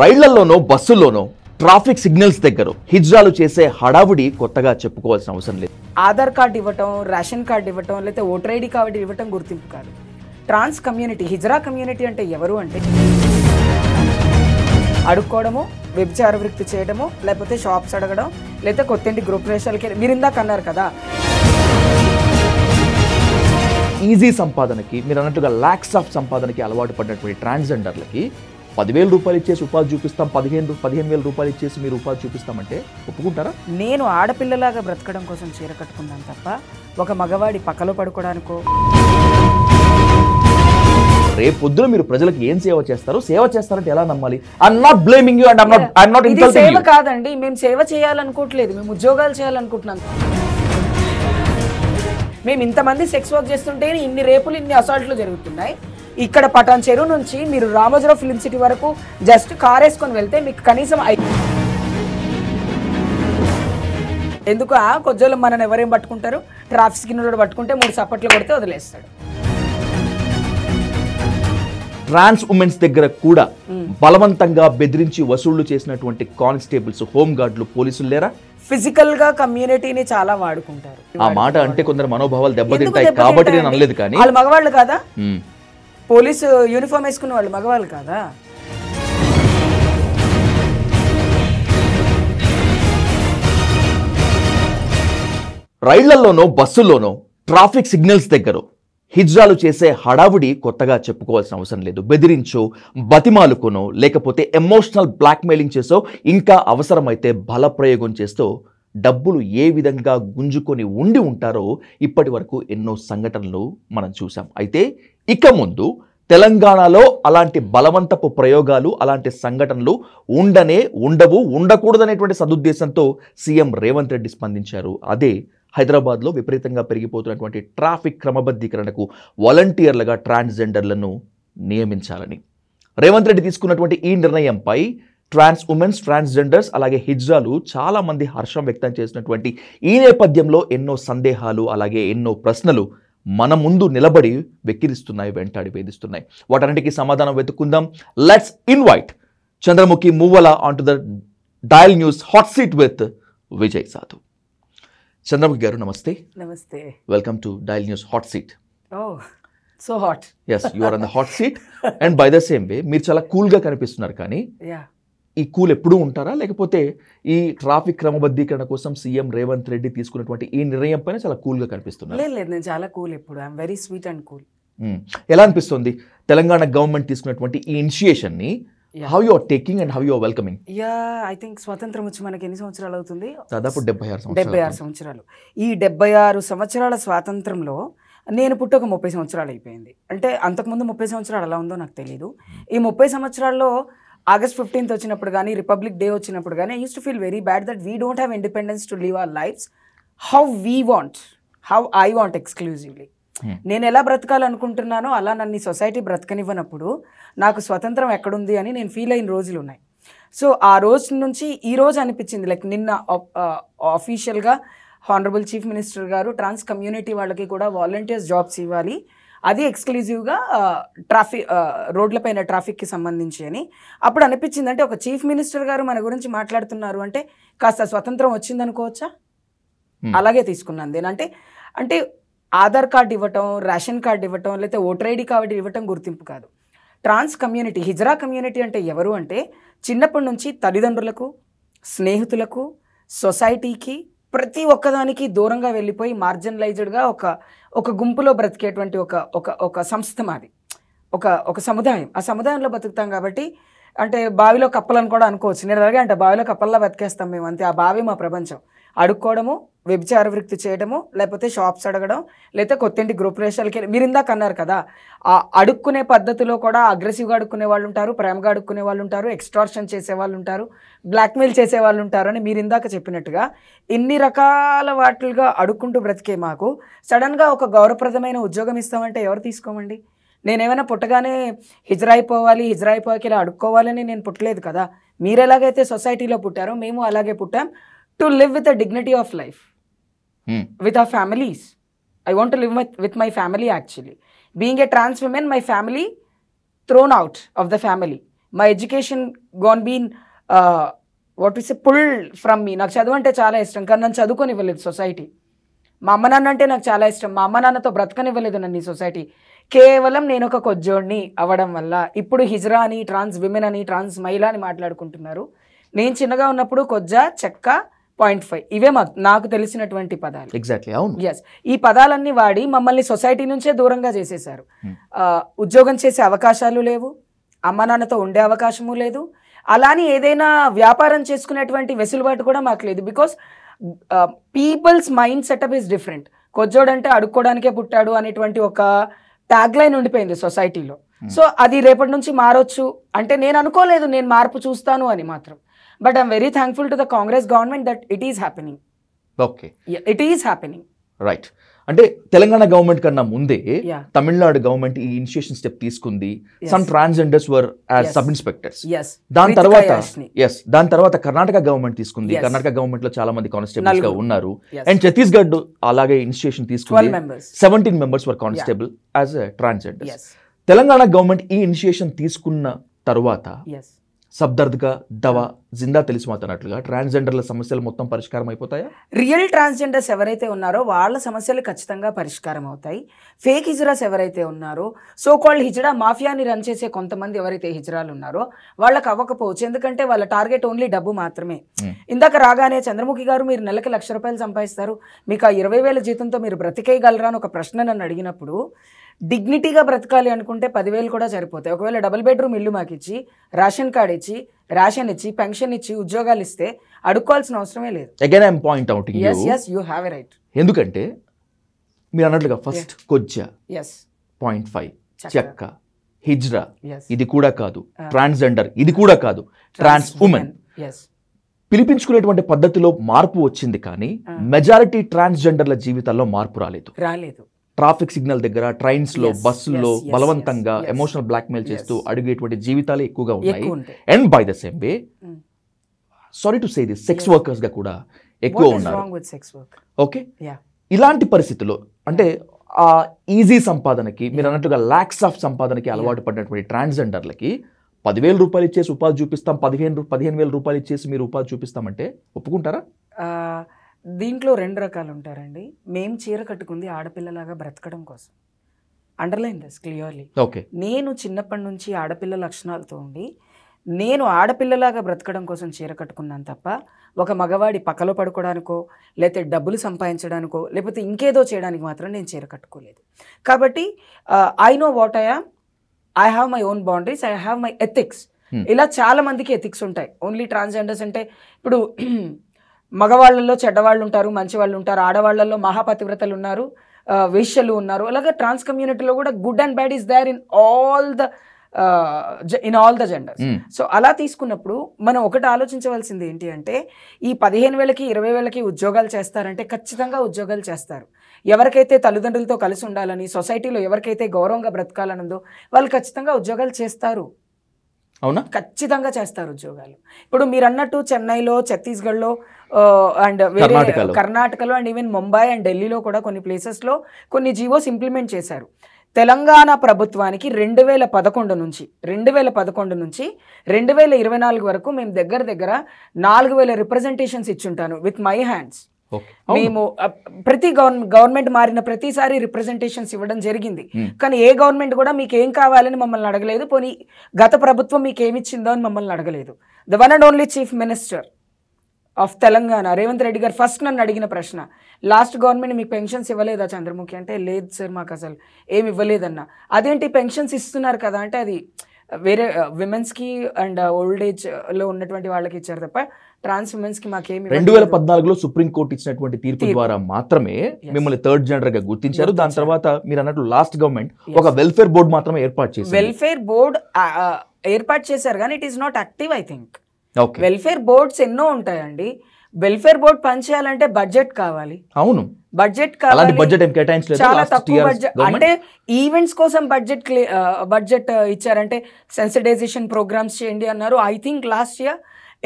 రైళ్లలోనో బస్సుల్లోనో traffic signals దగ్గర హిజ్రాలు చేసే హడావుడి కొత్తగా చెప్పుకోవాల్సిన అవసరం లేదు ఆధార్ కార్డు ఇవ్వటం రేషన్ కార్డు ఇవ్వటం లేకపోతే ఓటర్ ఐడి కార్డు ఇవ్వటం గుర్తింపు కాదు ట్రాన్స్ కమ్యూనిటీ హిజ్రా కమ్యూనిటీ అంటే ఎవరు అంటే అడుక్కోవడము వ్యభిచార వృత్తి చేయడము లేకపోతే షాప్స్ అడగడం లేకపోతే ఇంటి గ్రూప్ రేషాలకి మీరు ఇందాక అన్నారు కదా ఈజీ సంపాదనకి మీరు అన్నట్టుగా ల్యాక్స్ ఆఫ్ సంపాదనకి అలవాటు పడినటువంటి ట్రాన్స్జెండర్లకి పదివేల రూపాయలు ఇచ్చేసి ఉపాధి చూపిస్తాం పదిహేను పదిహేను వేల రూపాయలు ఇచ్చేసి మీరు ఉపాధి చూపిస్తామంటే ఒప్పుకుంటారా నేను ఆడపిల్లలాగా బ్రతకడం కోసం చీర కట్టుకున్నాను తప్ప ఒక మగవాడి పక్కలో పడుకోవడానికో పొద్దున మీరు ప్రజలకు ఏం సేవ చేస్తారు సేవ చేస్తారంటే ఎలా నమ్మాలి I'm not blaming you and not I'm not ఇది సేవ కాదండి మేము సేవ చేయాలనుకోవట్లేదు మేము ఉద్యోగాలు చేయాలనుకుంటున్నాం మేము ఇంతమంది సెక్స్ వర్క్ చేస్తుంటే ఇన్ని రేపులు ఇన్ని అసాల్ట్లు జరుగుతున్నాయి ఇక్కడ పటాన్ చెరువు నుంచి మీరు రామజరావు ఫిలిం సిటీ వరకు జస్ట్ కార్ వేసుకొని వెళ్తే మీకు కనీసం ఎందుకు ఆ కొజ్జోలు మనని ఎవరేం పట్టుకుంటారు ట్రాఫిక్ సిగ్నల్ పట్టుకుంటే మూడు సపట్లు కొడితే వదిలేస్తాడు ట్రాన్స్ ఉమెన్స్ దగ్గర కూడా బలవంతంగా బెదిరించి వసూళ్లు చేసినటువంటి కానిస్టేబుల్స్ హోమ్ గార్డులు పోలీసులు లేరా ఫిజికల్ గా కమ్యూనిటీని చాలా వాడుకుంటారు ఆ మాట అంటే కొందరు మనోభావాలు దెబ్బతింటాయి కాబట్టి నేను అనలేదు కానీ వాళ్ళు మగవాళ్ళు కదా పోలీసు యూనిఫామ్ వేసుకున్న వాళ్ళు మగవాళ్ళు కాదా రైళ్లలోనో బస్సుల్లోనో ట్రాఫిక్ సిగ్నల్స్ దగ్గర హిజ్రాలు చేసే హడావుడి కొత్తగా చెప్పుకోవాల్సిన అవసరం లేదు బెదిరించో బతిమాలుకునో లేకపోతే ఎమోషనల్ బ్లాక్మెయిలింగ్ చేసో ఇంకా అవసరమైతే బలప్రయోగం చేస్తూ డబ్బులు ఏ విధంగా గుంజుకొని ఉండి ఉంటారో ఇప్పటి వరకు ఎన్నో సంఘటనలు మనం చూసాం అయితే ఇక ముందు తెలంగాణలో అలాంటి బలవంతపు ప్రయోగాలు అలాంటి సంఘటనలు ఉండనే ఉండవు ఉండకూడదనేటువంటి సదుద్దేశంతో సీఎం రేవంత్ రెడ్డి స్పందించారు అదే హైదరాబాద్లో విపరీతంగా పెరిగిపోతున్నటువంటి ట్రాఫిక్ క్రమబద్ధీకరణకు వాలంటీర్లుగా ట్రాన్స్జెండర్లను నియమించాలని రేవంత్ రెడ్డి తీసుకున్నటువంటి ఈ నిర్ణయంపై ట్రాన్స్ ఉమెన్స్ ట్రాన్స్జెండర్స్ అలాగే హిజ్రాలు చాలామంది హర్షం వ్యక్తం చేసినటువంటి ఈ నేపథ్యంలో ఎన్నో సందేహాలు అలాగే ఎన్నో ప్రశ్నలు మన ముందు నిలబడి వెక్కిరిస్తున్నాయి వెంటాడి వేధిస్తున్నాయి వాటన్నిటికీ సమాధానం వెతుక్కుందాం let's invite Chandramukhi Muvvala on to the dial news hot seat with Vijay Sadhu Chandramukhi garu నమస్తే నమస్తే welcome to dial news hot seat so hot as you are on the hot seat and by the same way మీరు చాలా కూల్గా కనిపిస్తున్నారు కానీ ఈ కూల్ ఎప్పుడూ ఉంటారా లేకపోతే ఈ ట్రాఫిక్ క్రమబద్ధీకరణ కోసం సీఎం రేవంత్ రెడ్డి తీసుకున్నటువంటి ఈ నిర్ణయం పైన చాలా కూల్గా కనిపిస్తుంది లేదు లేదు నేను చాలా కూల్ ఎప్పుడు I'm very sweet and cool ఎలా అనిపిస్తుంది తెలంగాణ గవర్నమెంట్ తీసుకున్నటువంటి ఈ ఇనిషియేషన్ని how you are taking and how you are welcoming yeah I think స్వతంత్రం వచ్చి మనకి ఎన్ని సంవత్సరాలు అవుతుంది దాదాపు డెబ్బై ఆరు డెబ్బై ఆరు సంవత్సరాలు ఈ డెబ్బై ఆరు సంవత్సరాల స్వాతంత్రంలో నేను పుట్టక ముప్పై సంవత్సరాలు అయిపోయింది అంటే అంతకుముందు ముప్పై సంవత్సరాలు ఎలా ఉందో నాకు తెలియదు ఈ ముప్పై సంవత్సరాల్లో ఆగస్ట్ ఫిఫ్టీన్త్ వచ్చినప్పుడు కానీ రిపబ్లిక్ డే వచ్చినప్పుడు కానీ I use to feel very bad that we don't have independence to live our lifes how we want how I want exclusively నేను ఎలా బ్రతకాలనుకుంటున్నానో అలా నన్ను సొసైటీ బ్రతకనివ్వనప్పుడు నాకు స్వతంత్రం ఎక్కడుంది అని నేను ఫీల్ అయిన రోజులు ఉన్నాయి సో ఆ రోజు నుంచి ఈ రోజు అనిపించింది లైక్ నిన్న ఆఫీషియల్గా హానరబుల్ చీఫ్ మినిస్టర్ గారు ట్రాన్స్ కమ్యూనిటీ వాళ్ళకి కూడా వాలంటీర్స్ జాబ్స్ ఇవ్వాలి అది ఎక్స్క్లూజివ్గా ట్రాఫిక్ రోడ్లపైన ట్రాఫిక్కి సంబంధించి అని అప్పుడు అనిపించింది అంటే ఒక చీఫ్ మినిస్టర్ గారు మన గురించి మాట్లాడుతున్నారు అంటే కాస్త స్వతంత్రం వచ్చిందనుకోవచ్చా అలాగే తీసుకున్నాను దేనంటే అంటే అంటే ఆధార్ కార్డు ఇవ్వటం రేషన్ కార్డు ఇవ్వటం లేకపోతే ఓటర్ ఐడి కార్డు ఇవ్వటం గుర్తింపు కాదు ట్రాన్స్ కమ్యూనిటీ హిజ్రా కమ్యూనిటీ అంటే ఎవరు అంటే చిన్నప్పటి నుంచి తల్లిదండ్రులకు స్నేహితులకు సొసైటీకి ప్రతి ఒక్కదానికి దూరంగా వెళ్ళిపోయి మార్జినలైజ్డ్గా ఒక ఒక గుంపులో బ్రతికేటువంటి ఒక ఒక ఒక సంస్థ మాది ఒక ఒక సముదాయం ఆ సముదాయంలో బతుకుతాం కాబట్టి అంటే బావిలో కప్పలను కూడా అనుకోవచ్చు నేను అలాగే అంటే బావిలో కప్పల్లా బతికేస్తాం మేము అంతే ఆ బావి మా ప్రపంచం అడుక్కోవడము వ్యభిచార వృత్తి చేయడము లేకపోతే షాప్స్ అడగడం లేకపోతే కొత్తింటి గ్రూప్ రేషాలకి మీరు ఇందాక అన్నారు కదా ఆ అడుక్కునే పద్ధతిలో కూడా అగ్రెసివ్గా అడుక్కునే వాళ్ళు ఉంటారు ప్రేమగా అడుక్కునే వాళ్ళు ఉంటారు ఎక్స్ట్రాక్షన్ చేసే వాళ్ళు ఉంటారు బ్లాక్మెయిల్ చేసే వాళ్ళు ఉంటారు అని మీరు ఇందాక చెప్పినట్టుగా ఇన్ని రకాల వాటిలుగా అడుక్కుంటూ బ్రతికే మాకు సడన్గా ఒక గౌరవప్రదమైన ఉద్యోగం ఇస్తామంటే ఎవరు తీసుకోమండి నేనేమైనా పుట్టగానే హిజరైపోవాలి హిజరైపోయాక ఇలా అడుక్కోవాలని నేను పుట్టలేదు కదా మీరు ఎలాగైతే సొసైటీలో పుట్టారో మేము అలాగే పుట్టాం to live with a dignity of life with a families I want to live with my family actually being a trans women my family thrown out of the family my education gone been what is a pull from me నాకు చదువు అంటే చాలా ఇష్టం కానీ నన్ను చదువుకొని ఇవ్వలేదు society మా అమ్మ నాన్న అంటే నాకు చాలా ఇష్టం మా అమ్మ నాన్నతో బ్రతకనివ్వలేదు నన్ను ఈ సొసైటీ కేవలం నేను ఒక కొజ్జోడిని అవ్వడం వల్ల ఇప్పుడు హిజ్రా అని ట్రాన్స్ విమెన్ అని ట్రాన్స్ మహిళ అని మాట్లాడుకుంటున్నారు నేను చిన్నగా ఉన్నప్పుడు కొజ్జ చెక్క పాయింట్ ఫైవ్ ఇవే మాకు నాకు తెలిసినటువంటి పదాలు ఎగ్జాక్ట్లీ అవును ఎస్ ఈ పదాలన్నీ వాడి మమ్మల్ని సొసైటీ నుంచే దూరంగా చేసేసారు hmm. ఉద్యోగం చేసే అవకాశాలు లేవు అమ్మ నాన్నతో ఉండే అవకాశము లేదు అలానే ఏదైనా వ్యాపారం చేసుకునేటువంటి వెసులుబాటు కూడా మాకు లేదు because people's mind setup is different కొజ్జోడంటే అడుక్కోవడానికే పుట్టాడు అనేటువంటి ఒక ట్యాగ్ లైన్ ఉండిపోయింది సొసైటీలో సో hmm. అది రేపటి నుంచి మారొచ్చు అంటే నేను అనుకోలేదు నేను మార్పు చూస్తాను అని మాత్రం but I'm very thankful to the Congress government that it is happening okay it is happening right అంటే తెలంగాణ గవర్నమెంట్ కన్నా ముందే తమిళనాడు గవర్నమెంట్ ఈ ఇనిషియేషన్ స్టెప్ తీసుకుంది some transgenders were as sub inspectors దాని తర్వాత ఎస్ దాని తర్వాత కర్ణాటక గవర్నమెంట్ తీసుకుంది కర్ణాటక గవర్నమెంట్ లో చాలా మంది కానిస్టేబుల్స్ గా ఉన్నారు అండ్ ఛత్తీస్గఢ్ అలాగే ఇనిషియేషన్ తీసుకుంది seventeen members were constable as transgender Telangana government ఈ ఇనిషియేషన్ తీసుకున్న తర్వాత సబ్దర్ద్గా దవా జిందా తెలిసిపోతున్నట్లుగా ట్రాన్స్జెండర్ల సమస్యలు మొత్తం పరిష్కారం అయిపోతాయా రియల్ ట్రాన్స్జెండర్స్ ఎవరైతే ఉన్నారో వాళ్ళ సమస్యలు ఖచ్చితంగా పరిష్కారం అవుతాయి ఫేక్ హిజరాస్ ఎవరైతే ఉన్నారో సో కాల్డ్ హిజరా మాఫియాని రన్ చేసే కొంతమంది ఎవరైతే హిజరాలు ఉన్నారో వాళ్ళకి అవ్వకపోవచ్చు ఎందుకంటే వాళ్ళ టార్గెట్ ఓన్లీ డబ్బు మాత్రమే ఇందాక రాగానే చంద్రముఖి గారు మీరు నెలకి లక్ష రూపాయలు సంపాదిస్తారు మీకు ఆ ఇరవై వేల జీతంతో మీరు బ్రతికేయగలరా అని ఒక ప్రశ్న నన్ను అడిగినప్పుడు డిగ్నిటీగా బ్రతకాలి అనుకుంటే పదివేలు కూడా సరిపోతాయి ఒకవేళ డబుల్ బెడ్రూమ్ ఇల్లు మాకు ఇచ్చి రేషన్ కార్డ్ ఇచ్చి రేషన్ ఇచ్చి పెన్షన్ ఇచ్చి ఉద్యోగాలు ఇస్తే అడుక్కోవాల్సిన అవసరమే లేదు again I'm point out yes yes you have a right ఎందుకంటే మీరు అన్నట్లుగా ఫస్ట్ కొజ్జ ఎస్ పాయింట్ ఫైవ్ చెక్క హిజ్రా ఇది కూడా కాదు ట్రాన్స్జెండర్ ah. ఇది కూడా కాదు ట్రాన్స్ ఉమెన్ పిలిపించుకునేటువంటి పద్ధతిలో మార్పు వచ్చింది కానీ మెజారిటీ ah. ట్రాన్స్జెండర్ల జీవితాల్లో మార్పు రాలేదు రాలేదు ట్రాఫిక్ సిగ్నల్ దగ్గర ట్రైన్స్లో బస్సుల్లో బలవంతంగా ఎమోషనల్ బ్లాక్మెయిల్ చేస్తూ అడిగేటువంటి జీవితాలే ఎక్కువగా ఉన్నాయి and by the same way sorry to say this sex వర్కర్స్గా కూడా ఎక్కువ ఉన్నారు ఓకే ఇలాంటి పరిస్థితుల్లో అంటే ఆ ఈజీ సంపాదనకి మీరు అన్నట్టుగా ల్యాక్స్ ఆఫ్ సంపాదనకి అలవాటు పడినటువంటి ట్రాన్స్జెండర్లకి పదివేల రూపాయలు ఇచ్చేసి ఉపాధి చూపిస్తాం పదిహేను పదిహేను వేల రూపాయలు ఇచ్చేసి మీరు ఉపాధి చూపిస్తామంటే ఒప్పుకుంటారా uh, దీంట్లో రెండు రకాలు ఉంటారండి మేము చీర కట్టుకుంది ఆడపిల్లలాగా బ్రతకడం కోసం అండర్లైన్ దిస్ క్లియర్లీ ఓకే నేను చిన్నప్పటి నుంచి ఆడపిల్ల లక్షణాలతో ఉండి నేను ఆడపిల్లలాగా బ్రతకడం కోసం చీర కట్టుకున్నాను తప్ప ఒక మగవాడి పక్కలో పడుకోవడానికో లేకపోతే డబ్బులు సంపాదించడానికో లేకపోతే ఇంకేదో చేయడానికి మాత్రం నేను చీర కట్టుకోలేదు కాబట్టి I know what I am I have my own boundaries I have my ethics ఇలా చాలా మందికి ఎథిక్స్ ఉంటాయి ఓన్లీ ట్రాన్స్జెండర్స్ అంటే ఇప్పుడు మగవాళ్ళల్లో చెడ్డవాళ్ళు ఉంటారు మంచివాళ్ళు ఉంటారు ఆడవాళ్ళల్లో మహాపతివ్రతలు ఉన్నారు వేష్యలు ఉన్నారు అలాగే ట్రాన్స్ కమ్యూనిటీలో కూడా good and bad is there in all the in all the gender so అలా తీసుకున్నప్పుడు మనం ఒకటి ఆలోచించవలసింది ఏంటి అంటే ఈ పదిహేను వేలకి ఇరవై వేలకి ఉద్యోగాలు చేస్తారంటే ఖచ్చితంగా ఉద్యోగాలు చేస్తారు ఎవరికైతే తల్లిదండ్రులతో కలిసి ఉండాలని సొసైటీలో ఎవరికైతే గౌరవంగా బ్రతకాలనుందో వాళ్ళు ఖచ్చితంగా ఉద్యోగాలు చేస్తారు అవునా ఖచ్చితంగా చేస్తారు ఉద్యోగాలు ఇప్పుడు మీరు అన్నట్టు చెన్నైలో ఛత్తీస్గఢ్లో అండ్ వేరే కర్ణాటకలో అండ్ ఈవెన్ ముంబై అండ్ ఢిల్లీలో కూడా కొన్ని ప్లేసెస్లో కొన్ని జీవోస్ ఇంప్లిమెంట్ చేశారు తెలంగాణ ప్రభుత్వానికి రెండు వేల పదకొండు నుంచి రెండు వేల పదకొండు నుంచి రెండు వేల ఇరవై నాలుగు వరకు మేము దగ్గర దగ్గర నాలుగు వేల రిప్రజెంటేషన్స్ ఇచ్చుంటాను విత్ మై హ్యాండ్స్ మేము ప్రతి గవర్నమెంట్ మారిన ప్రతిసారి రిప్రజెంటేషన్స్ ఇవ్వడం జరిగింది కానీ ఏ గవర్నమెంట్ కూడా మీకు ఏం కావాలని మమ్మల్ని అడగలేదు పోనీ గత ప్రభుత్వం మీకు ఏమిచ్చిందో అని మమ్మల్ని అడగలేదు the one and only chief minister of Telangana Revanth Reddy garu first నన్ను అడిగిన ప్రశ్న లాస్ట్ గవర్నమెంట్ మీకు పెన్షన్స్ ఇవ్వలేదా చంద్రముఖి అంటే లేదు సార్ మాకు అసలు ఏమి ఇవ్వలేదన్న అదేంటి పెన్షన్స్ ఇస్తున్నారు కదా అంటే అది వేరే విమెన్స్కి అండ్ ఓల్డ్ ఏజ్లో ఉన్నటువంటి వాళ్ళకి ఇచ్చారు తప్ప ట్రాన్స్ కి మాకేమి రెండు వేల పద్నాలుగులో సుప్రీంకోర్టు ఇచ్చినటువంటి తీర్పు ద్వారా మాత్రమే మిమ్మల్ని థర్డ్ జెండర్ గా గుర్తించారు దాని తర్వాత మీరు అన్నట్లు లాస్ట్ గవర్నమెంట్ ఒక వెల్ఫేర్ బోర్డు మాత్రమే ఏర్పాటు చేసి వెల్ఫేర్ బోర్డు ఏర్పాటు చేశారు కానీ it is not active I think welfare boards ఎన్నో ఉంటాయండి వెల్ఫేర్ బోర్డ్ పనిచేయాలంటే బడ్జెట్ కావాలి అవును బడ్జెట్ కావాలి బడ్జెట్ చాలా తక్కువ బడ్జెట్ అంటే ఈవెంట్స్ కోసం బడ్జెట్ బడ్జెట్ ఇచ్చారంటే సెన్సిటైజేషన్ ప్రోగ్రామ్స్ చేయండి అన్నారు I think last year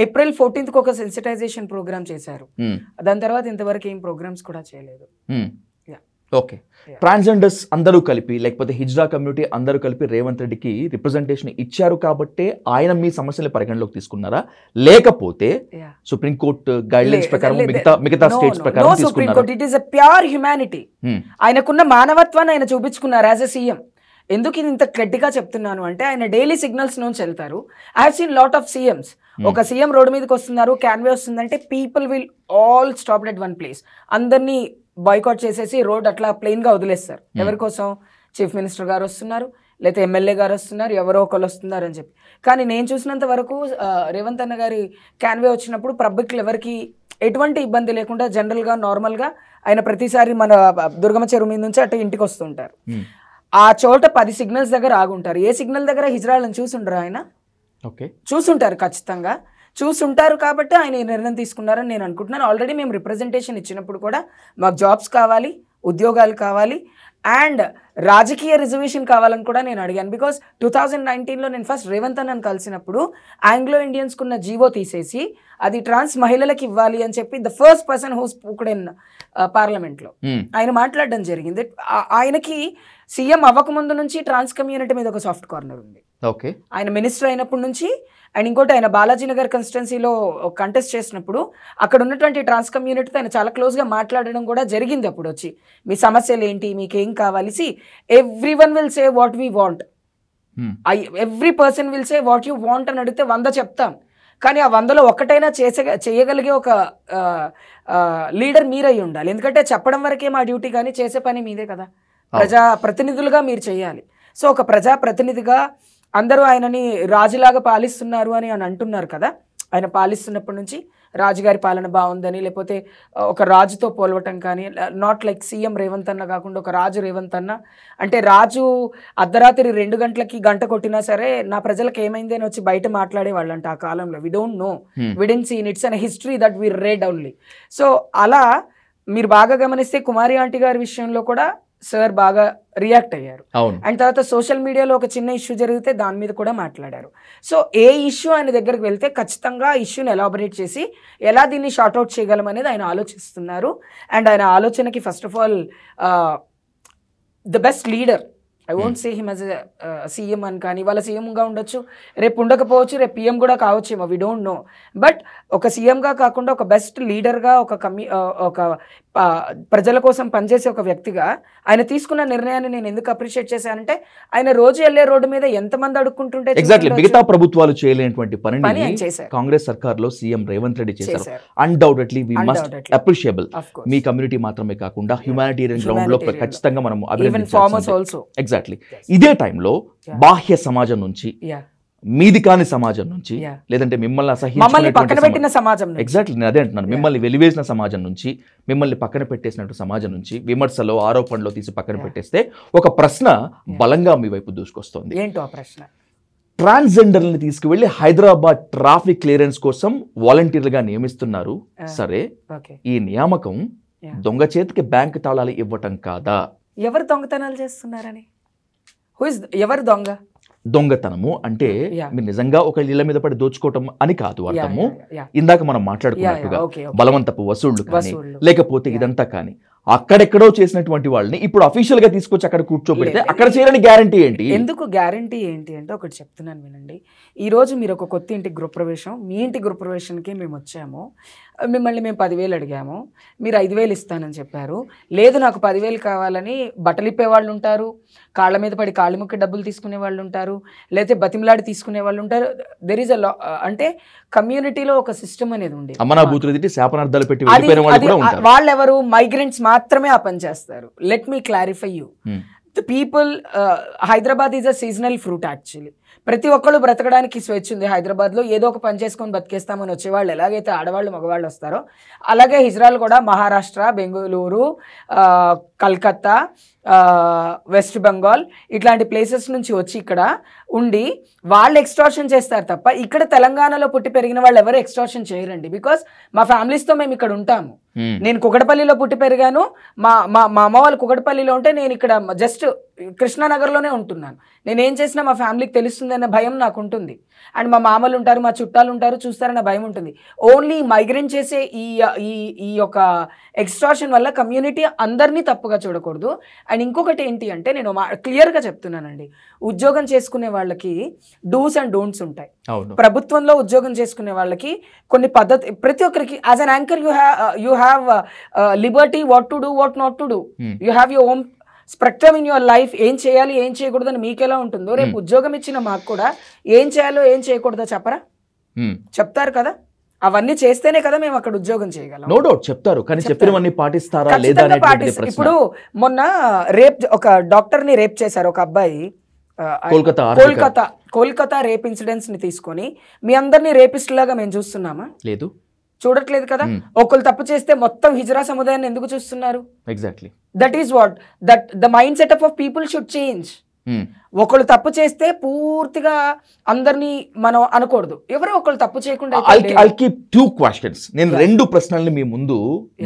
April fourteenth ఒక సెన్సిటైజేషన్ ప్రోగ్రామ్ చేశారు hmm. దాని తర్వాత ఇంతవరకు ఏం ప్రోగ్రామ్స్ కూడా చేయలేదు ఓకే hmm. ట్రాన్స్జెండర్స్ అందరూ కలిపి లేకపోతే హిజ్రా కమ్యూనిటీ అందరూ కలిపి రేవంత్ రెడ్డికి రిప్రజెంటేషన్ ఇచ్చారు కాబట్టి ఆయన మీ సమస్యలు పరిగణలోకి తీసుకున్నారా లేకపోతే సుప్రీంకోర్టు గైడ్ లైన్స్ ప్రకారం మిగతా మిగతా స్టేట్స్ ప్రకారం ఇట్ ఈస్ ప్యూర్ హ్యుమానిటీ ఆయనకున్న మానవత్వాన్ని ఆయన చూపించుకున్నారు యాజ్ ఎ సీఎం ఎందుకు ఇది ఇంత గట్టిగా చెప్తున్నాను అంటే ఆయన డైలీ సిగ్నల్స్ నుంచి వెళ్తారు I have seen lot of CMs ఒక సీఎం రోడ్డు మీదకి వస్తున్నారు క్యాన్వే వస్తుందంటే people will all stop at one place అందరినీ బాయ్కౌట్ చేసేసి రోడ్ అట్లా ప్లెయిన్ గా వదిలేస్తారు hmm. ఎవరి కోసం చీఫ్ మినిస్టర్ గారు వస్తున్నారు లేకపోతే ఎమ్మెల్యే గారు వస్తున్నారు ఎవరో ఒకరు వస్తున్నారు అని చెప్పి కానీ నేను చూసినంత వరకు రేవంత్ అన్న గారి క్యాన్వే వచ్చినప్పుడు పబ్లిక్లు ఎవరికి ఎటువంటి ఇబ్బంది లేకుండా జనరల్గా నార్మల్గా ఆయన ప్రతిసారి మన దుర్గమ్మ చెరువు మీద నుంచి అటు ఇంటికి వస్తుంటారు hmm. ఆ చోట పది సిగ్నల్స్ దగ్గర ఆగుంటారు ఏ సిగ్నల్ దగ్గర హిజ్రాయల్ని చూసుండరు ఆయన ఓకే చూసుంటారు ఖచ్చితంగా చూసుంటారు కాబట్టి ఆయన ఈ నిర్ణయం తీసుకున్నారని నేను అనుకుంటున్నాను ఆల్రెడీ మేము రిప్రజెంటేషన్ ఇచ్చినప్పుడు కూడా మాకు జాబ్స్ కావాలి ఉద్యోగాలు కావాలి అండ్ రాజకీయ రిజర్వేషన్ కావాలని కూడా నేను అడిగాను బికాస్ టూ థౌజండ్ నైన్టీన్లో నేను ఫస్ట్ రేవంత్ అన్నను కలిసినప్పుడు ఆంగ్లో ఉన్న జీవో తీసేసి అది ట్రాన్స్ మహిళలకు ఇవ్వాలి అని చెప్పి the first person who's spoked in పార్లమెంట్లో ఆయన మాట్లాడడం జరిగింది ఆయనకి సీఎం అవ్వకముందు నుంచి ట్రాన్స్ కమ్యూనిటీ మీద ఒక సాఫ్ట్ కార్నర్ ఉంది ఓకే ఆయన మినిస్టర్ అయినప్పటి నుంచి అండ్ ఇంకోటి ఆయన బాలాజీనగర్ కన్స్టిట్యున్సీలో కంటెస్ట్ చేసినప్పుడు అక్కడ ఉన్నటువంటి ట్రాన్స్ కమ్యూనిటీతో ఆయన చాలా క్లోజ్గా మాట్లాడడం కూడా జరిగింది అప్పుడు వచ్చి మీ సమస్యలు ఏంటి మీకేం కావాలిసి every one will say what we want I every person will say what you want అని అడిగితే వంద చెప్తాం కానీ ఆ వందలో ఒక్కటైనా చేసే చేయగలిగే ఒక లీడర్ మీరై ఉండాలి ఎందుకంటే చెప్పడం వరకే మా డ్యూటీ కానీ చేసే పని మీదే కదా ప్రజా ప్రతినిధులుగా మీరు చేయాలి సో ఒక ప్రజా ప్రతినిధిగా అందరూ ఆయనని రాజులాగా పాలిస్తున్నారు అని అని అంటున్నారు కదా ఆయన పాలిస్తున్నప్పటి నుంచి రాజుగారి పాలన బాగుందని లేకపోతే ఒక రాజుతో పోల్వటం కానీ నాట్ లైక్ సీఎం రేవంత్ అన్న కాకుండా ఒక రాజు రేవంత్ అన్న అంటే రాజు అర్ధరాత్రి రెండు గంటలకి గంట కొట్టినా సరే నా ప్రజలకు ఏమైంది అని వచ్చి బయట మాట్లాడేవాళ్ళంట ఆ కాలంలో we don't know hidden seen it's in history that we read only so అలా మీరు బాగా గమనిస్తే కుమారి ఆంటీ గారి విషయంలో కూడా సార్ బాగా రియాక్ట్ అయ్యారు అండ్ తర్వాత సోషల్ మీడియాలో ఒక చిన్న ఇష్యూ జరిగితే దాని మీద కూడా మాట్లాడారు సో ఏ ఇష్యూ ఆయన దగ్గరికి వెళ్తే ఖచ్చితంగా ఇష్యూని ఎలాబరేట్ చేసి ఎలా దీన్ని షార్ట్అవుట్ చేయగలం అనేది ఆయన ఆలోచిస్తున్నారు అండ్ ఆయన ఆలోచనకి first of all the best leader I hmm. Won't say him as CM అని కానీ వాళ్ళ సీఎంగా ఉండొచ్చు రేపు ఉండకపోవచ్చు రేపు పిఎం కూడా కావచ్చేమో వీ డోంట్ నో బట్ ఒక సీఎంగా కాకుండా ఒక బెస్ట్ లీడర్గా ఒక కమ్యూ ఒక ప్రజల కోసం పనిచేసే ఒక వ్యక్తిగా ఆయన తీసుకున్న నిర్ణయాన్ని నేను ఎందుకు అప్రిషియేట్ చేశానంటే ఆయన రోజు వెళ్లే రోడ్డు మీద ఎంతమంది అడుక్కుంటుంటే ఎగ్జాక్ట్లీ మిగతా ప్రభుత్వాలు చేయలేనటువంటి పని కాంగ్రెస్ సర్కార్ లో సీఎం రేవంత్ రెడ్డి చేశారు అన్డౌటెడ్లీ వి మస్ట్ అప్రిషియబుల్ మీ కమ్యూనిటీ మాత్రమే కాకుండా హ్యుమానిటేరియన్ గ్రౌండ్ లో ఖచ్చితంగా మనం ఎగ్జాక్ట్లీ ఇదే టైంలో బాహ్య సమాజం నుంచి మీది కాని సమాజం నుంచి లేదంటే మిమ్మల్ని అసహ్యం పక్కన పెట్టిన సమాజం ఎగ్జాక్ట్లీ నేను అదే అంటున్నాను మిమ్మల్ని వెలివేసిన సమాజం నుంచి మిమ్మల్ని పక్కన పెట్టేసినట్టు సమాజం నుంచి విమర్శలో ఆరోపణలో తీసి పక్కన పెట్టేస్తే ఒక ప్రశ్న బలంగా మీ వైపు దూసుకొస్తుంది ఏంటో ఆ ప్రశ్న ట్రాన్స్జెండర్ని తీసుకువెళ్ళి హైదరాబాద్ ట్రాఫిక్ క్లియరెన్స్ కోసం వాలంటీర్లుగా నియమిస్తున్నారు ah. సరే ఈ నియామకం దొంగ చేతికి బ్యాంక్ తాళాలు ఇవ్వటం కాదా ఎవరు దొంగతనాలు చేస్తున్నారని ఎవరు దొంగ దొంగతనము అంటే మీరు నిజంగా ఒక ఇళ్ల మీద పడి దోచుకోవటం అని కాదు అర్థము ఇందాక మనం మాట్లాడుకున్నట్టుగా బలవంతపు వసూళ్లు కానీ లేకపోతే ఇదంతా కానీ అక్కడెక్కడో చేసినటువంటి వాళ్ళని ఇప్పుడు అఫీషియల్ గా తీసుకొచ్చి అక్కడ కూర్చోబెడితే అక్కడ చేయాలని గ్యారంటీ ఏంటి ఎందుకు గ్యారంటీ ఏంటి అంటే ఒకటి చెప్తున్నాను వినండి ఈ రోజు మీరు ఒక కొత్త ఇంటి గృహప్రవేశం మీ ఇంటి గృహప్రవేశానికి మేము వచ్చాము మిమ్మల్ని మేము పదివేలు అడిగాము మీరు ఐదు వేలు ఇస్తానని చెప్పారు లేదు నాకు పదివేలు కావాలని బట్టలిప్పే వాళ్ళు ఉంటారు కాళ్ళ మీద పడి కాళ్ళు ముక్కి డబ్బులు తీసుకునే వాళ్ళు ఉంటారు లేకపోతే బతిమలాడి తీసుకునే వాళ్ళు ఉంటారు దెర్ ఈజ్ అ అంటే కమ్యూనిటీలో ఒక సిస్టమ్ అనేది ఉంది వాళ్ళెవరు మైగ్రెంట్స్ మాత్రమే ఆ పని చేస్తారు let me clarify you the people Hyderabad is a seasonal fruit actually ప్రతి ఒక్కళ్ళు బ్రతకడానికి స్వేచ్ఛ ఉంది హైదరాబాద్లో ఏదో ఒక పని చేసుకొని బతికేస్తామని వచ్చేవాళ్ళు ఎలాగైతే ఆడవాళ్ళు మగవాళ్ళు వస్తారో అలాగే హిజ్రాల్ కూడా మహారాష్ట్ర బెంగళూరు కల్కత్తా వెస్ట్ బెంగాల్ ఇట్లాంటి ప్లేసెస్ నుంచి వచ్చి ఇక్కడ ఉండి వాళ్ళు ఎక్స్ట్రాషన్ చేస్తారు తప్ప ఇక్కడ తెలంగాణలో పుట్టి పెరిగిన వాళ్ళు ఎవరు ఎక్స్ట్రాషన్ చేయరండి బికాస్ మా ఫ్యామిలీస్తో మేము ఇక్కడ ఉంటాము hmm. నేను కుకటపల్లిలో పుట్టి పెరిగాను మా మా మా అమ్మ వాళ్ళు కుకటపల్లిలో ఉంటే నేను ఇక్కడ జస్ట్ కృష్ణానగర్లోనే ఉంటున్నాను నేను ఏం చేసినా మా ఫ్యామిలీకి తెలుస్తుంది అనే భయం నాకు ఉంటుంది అండ్ మా మామలు ఉంటారు మా చుట్టాలు ఉంటారు చూస్తారన్న భయం ఉంటుంది ఓన్లీ మైగ్రేట్ చేసే ఈ ఈ ఈ యొక్క ఎక్స్ట్రాషన్ వల్ల కమ్యూనిటీ అందరినీ తప్పుగా చూడకూడదు అండ్ ఇంకొకటి ఏంటి అంటే నేను క్లియర్గా చెప్తున్నానండి ఉద్యోగం చేసుకునే వాళ్ళకి డూస్ అండ్ డోంట్స్ ఉంటాయి ప్రభుత్వంలో ఉద్యోగం చేసుకునే వాళ్ళకి కొన్ని పద్ధతి ప్రతి ఒక్కరికి as an anchor you have you have liberty what to do what not to do you have you own spectrum in your life ఏం చేయాలి ఏం చేయకూడదు అని మీకెలా ఉంటుందో రేపు hmm. ఉద్యోగం ఇచ్చిన మాకు కూడా ఏం చేయాలో ఏం చేయకూడదో చెప్పరా hmm. చెప్తారు కదా అవన్నీ చేస్తేనే కదా మేము అక్కడ ఉద్యోగం చేయగలం నో డౌట్ చెప్తారు కానీ చెప్పినవన్నీ పాటిస్తారా లేదా ఇప్పుడు మొన్న రేప్ ఒక డాక్టర్ ని రేప్ చేశారు ఒక అబ్బాయి కోల్కతా కోల్కతా రేప్ ఇన్సిడెంట్స్ ని తీసుకొని మీ అందరినీ లాగా మేము చూస్తున్నామా లేదు చూడట్లేదు కదా ఒకళ్ళు తప్పు చేస్తే మొత్తం హిజరా సముదాయాన్ని ఎందుకు చూస్తున్నారు exactly that is what that the mind setup of people should change Hmm. ఒకళ్ళు తప్పు చేస్తే పూర్తిగా అందరినీ మనం అనకూడదు ఎవరో ఒకళ్ళు తప్పు చేయకుండా టూ క్వశ్చన్స్ నేను రెండు ప్రశ్నల్ని మీ ముందు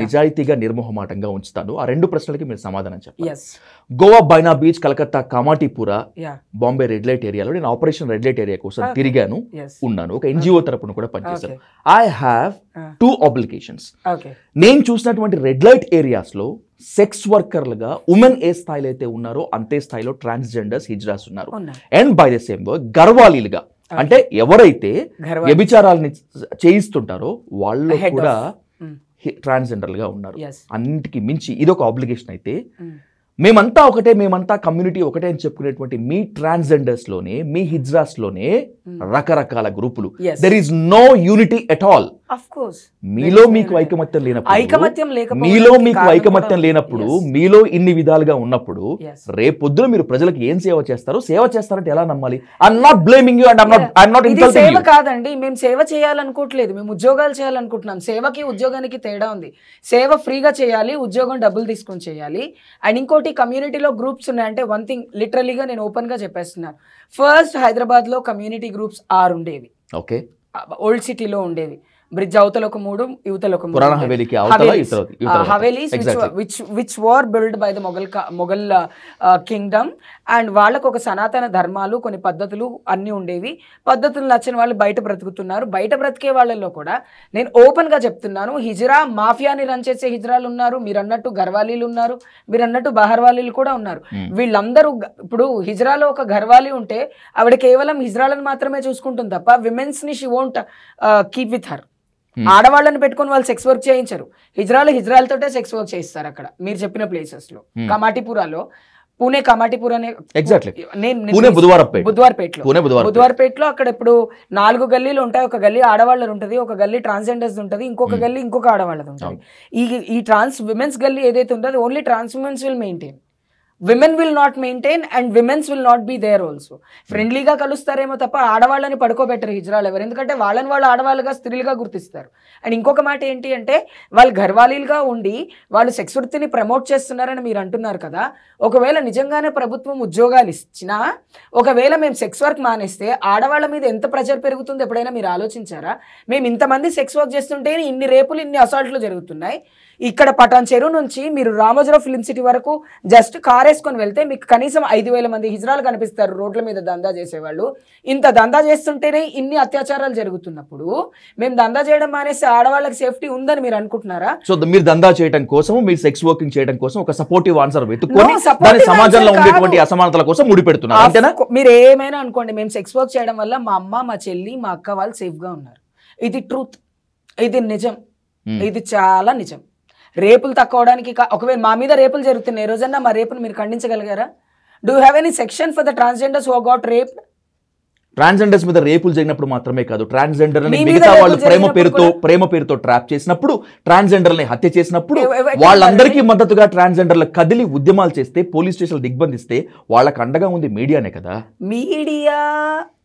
నిజాయితీగా నిర్మోహమాటంగా ఉంచుతాను ఆ రెండు ప్రశ్నలకి మీరు సమాధానం చెప్పండి Goa Baina beach Calcutta Kamathipura Bombay red light ఏరియాలో నేను ఆపరేషన్ రెడ్ లైట్ ఏరియా కోసం తిరిగాను ఉన్నాను ఒక ఎన్జిఓ తరపున కూడా పనిచేశాను ఐ హ్యావ్ టూ అప్లికేషన్స్ నేను చూసినటువంటి రెడ్ లైట్ ఏరియాస్లో సెక్స్ వర్కర్లుగా ఉమెన్ ఏ స్థాయిలో అయితే ఉన్నారో అంతే స్థాయిలో ట్రాన్స్జెండర్స్ హిజ్రాస్ ఉన్నారు అండ్ బై ద సేమ్ గర్వాలీలుగా అంటే ఎవరైతే వ్యభిచారాలని చేయిస్తుంటారో వాళ్ళు కూడా ట్రాన్స్జెండర్లుగా hmm. ఉన్నారు అన్నిటికీ మించి ఇది ఒక ఆబ్లిగేషన్ అయితే hmm. మేమంతా ఒకటే మేమంతా కమ్యూనిటీ ఒకటే అని చెప్పుకునేటువంటి మీ లోనే మీ హిజ్రాస్ లోనే hmm. రకరకాల గ్రూపులు there is no unity at all మీలో మీకు ఐకమత్యం లేనప్పుడు ఐకమత్యం లేక మీలో మీకు ఐకమత్యం లేనప్పుడు మీలో ఇన్ని విధాలుగా ఉన్నప్పుడు రేపొద్దున మీరు ప్రజలకు ఏం సేవ చేస్తారు సేవ చేస్తారంటే ఎలా నమ్మాలి I'm not blaming you and I'm not ఇది సేవ కాదండి మేము సేవ చేయాలనుకోవట్లేదు మేము ఉద్యోగాలు చేయాలనుకుంటున్నాం సేవకి ఉద్యోగానికి తేడా ఉంది సేవ ఫ్రీగా చేయాలి ఉద్యోగం డబ్బులు తీసుకొని చేయాలి అండ్ ఇంకోటి కమ్యూనిటీలో గ్రూప్స్ ఉన్నాయంటే వన్ థింగ్ లిటరలీగా నేను ఓపెన్ గా చెప్పేస్తున్నాను ఫస్ట్ హైదరాబాద్ లో కమ్యూనిటీ గ్రూప్స్ ఆరు ఉండేవి ఓకే ఓల్డ్ సిటీలో ఉండేవి బ్రిడ్జ్ అవతల ఒక మూడు యువతల ఒక మూడు havelis which which were build by the Mughal Mughal kingdom and వాళ్ళకు ఒక సనాతన ధర్మాలు కొన్ని పద్ధతులు అన్నీ ఉండేవి పద్ధతులు నచ్చిన వాళ్ళు బయట బ్రతుకుతున్నారు బయట బ్రతికే వాళ్ళల్లో కూడా నేను ఓపెన్గా చెప్తున్నాను హిజ్రా మాఫియాని రన్ చేసే హిజ్రాలు ఉన్నారు మీరు అన్నట్టు గర్వాలీలు ఉన్నారు మీరు అన్నట్టు బహర్వాలీలు కూడా ఉన్నారు hmm. వీళ్ళందరూ ఇప్పుడు హిజ్రాలో ఒక గర్వాలి ఉంటే ఆవిడ కేవలం హిజ్రాలను మాత్రమే చూసుకుంటుంది తప్ప విమెన్స్ని she won't keep with her Hmm. ఆడవాళ్ళని పెట్టుకుని వాళ్ళు సెక్స్ వర్క్ చేయించరు హిజ్రాలు తోటే సెక్స్ వర్క్ చేయిస్తారు అక్కడ మీరు చెప్పిన ప్లేసెస్ లో hmm. కమాటిపురాలో పూణే కమాటిపూర్ అనే ఎగ్జాక్ట్లీ బుధవారపేట బుధవారపేటలో బుధవారపేటలో అక్కడ ఇప్పుడు నాలుగు గల్లీలు ఉంటాయి ఒక గల్లీ ఆడవాళ్ళది ఉంటుంది ఒక గల్లీ ట్రాన్స్జెండర్స్ ఉంటుంది ఇంకొక hmm. గల్లీ ఇంకొక ఆడవాళ్ళది ఉంటుంది ఈ ఈ ట్రాన్స్ విమెన్స్ గల్లీ ఏదైతే ఉందో అది only trans womens will maintain women will not maintain and womens will not be there also ఫ్రెండ్లీగా కలుస్తారేమో తప్ప ఆడవాళ్ళని పడుకోబెట్టరు హిజ్రాలు ఎవరు ఎందుకంటే వాళ్ళని వాళ్ళు ఆడవాళ్ళుగా స్త్రీలుగా గుర్తిస్తారు అండ్ ఇంకొక మాట ఏంటి అంటే వాళ్ళు గర్వాలీలుగా ఉండి వాళ్ళు సెక్స్ వృత్తిని ప్రమోట్ చేస్తున్నారని మీరు అంటున్నారు కదా ఒకవేళ నిజంగానే ప్రభుత్వం ఉద్యోగాలు ఇచ్చినా ఒకవేళ మేము సెక్స్ వర్క్ మానేస్తే ఆడవాళ్ళ మీద ఎంత ప్రెజర్ పెరుగుతుందో ఎప్పుడైనా మీరు ఆలోచించారా మేము ఇంతమంది సెక్స్ వర్క్ చేస్తుంటే ఇన్ని రేపులు ఇన్ని అసాల్ట్లు జరుగుతున్నాయి ఇక్కడ పటాన్ చెరువు నుంచి మీరు రామోజరావు ఫిలిం సిటీ వరకు జస్ట్ కార్ వేసుకొని వెళ్తే మీకు కనీసం ఐదు వేల మంది హిజ్రాలు కనిపిస్తారు రోడ్ల మీద దందా చేసేవాళ్ళు ఇంత దందా చేస్తుంటేనే ఇన్ని అత్యాచారాలు జరుగుతున్నప్పుడు మేము దందా చేయడం మానేసి ఆడవాళ్ళకి సేఫ్టీ ఉందని మీరు అనుకుంటున్నారా సో మీరు దందా చేయడం కోసం మీరు సెక్స్ వర్కింగ్ చేయడం కోసం ఒక సపోర్టివ్ ఆన్సర్ వెతుకుని సమాజంలో ఉండేటువంటి అసమానతల కోసం ముడిపెడుతున్నారు అంతేనా మీరు ఏమైనా అనుకోండి మేము సెక్స్ వర్క్ చేయడం వల్ల మా అమ్మ మా చెల్లి మా అక్క వాళ్ళు సేఫ్ గా ఉన్నారు ఇది ట్రూత్ ఇది నిజం hmm. ఇది చాలా నిజం రేపులు తక్కువడానికి ఒకవేళ మా మీద రేపులు జరుగుతున్నాయి రోజన్నా మా రేపును మీరు ఖండించగలిగారా do have any section for the transgenders who got raped transgenders మీద రేపులు జరిగినప్పుడు మాత్రమే కాదు ట్రాన్స్జెండర్లని మిగతా వాళ్ళు ప్రేమ పేరుతో ప్రేమ పేరుతో ట్రాప్ చేసినప్పుడు ట్రాన్స్జెండర్ ని హత్య చేసినప్పుడు వాళ్ళందరికీ మద్దతుగా ట్రాన్స్జెండర్ల కదిలి ఉద్యమాలు చేస్తే పోలీస్ స్టేషన్లు దిగ్బంధిస్తే వాళ్ళకు అండగా ఉంది మీడియానే కదా మీడియా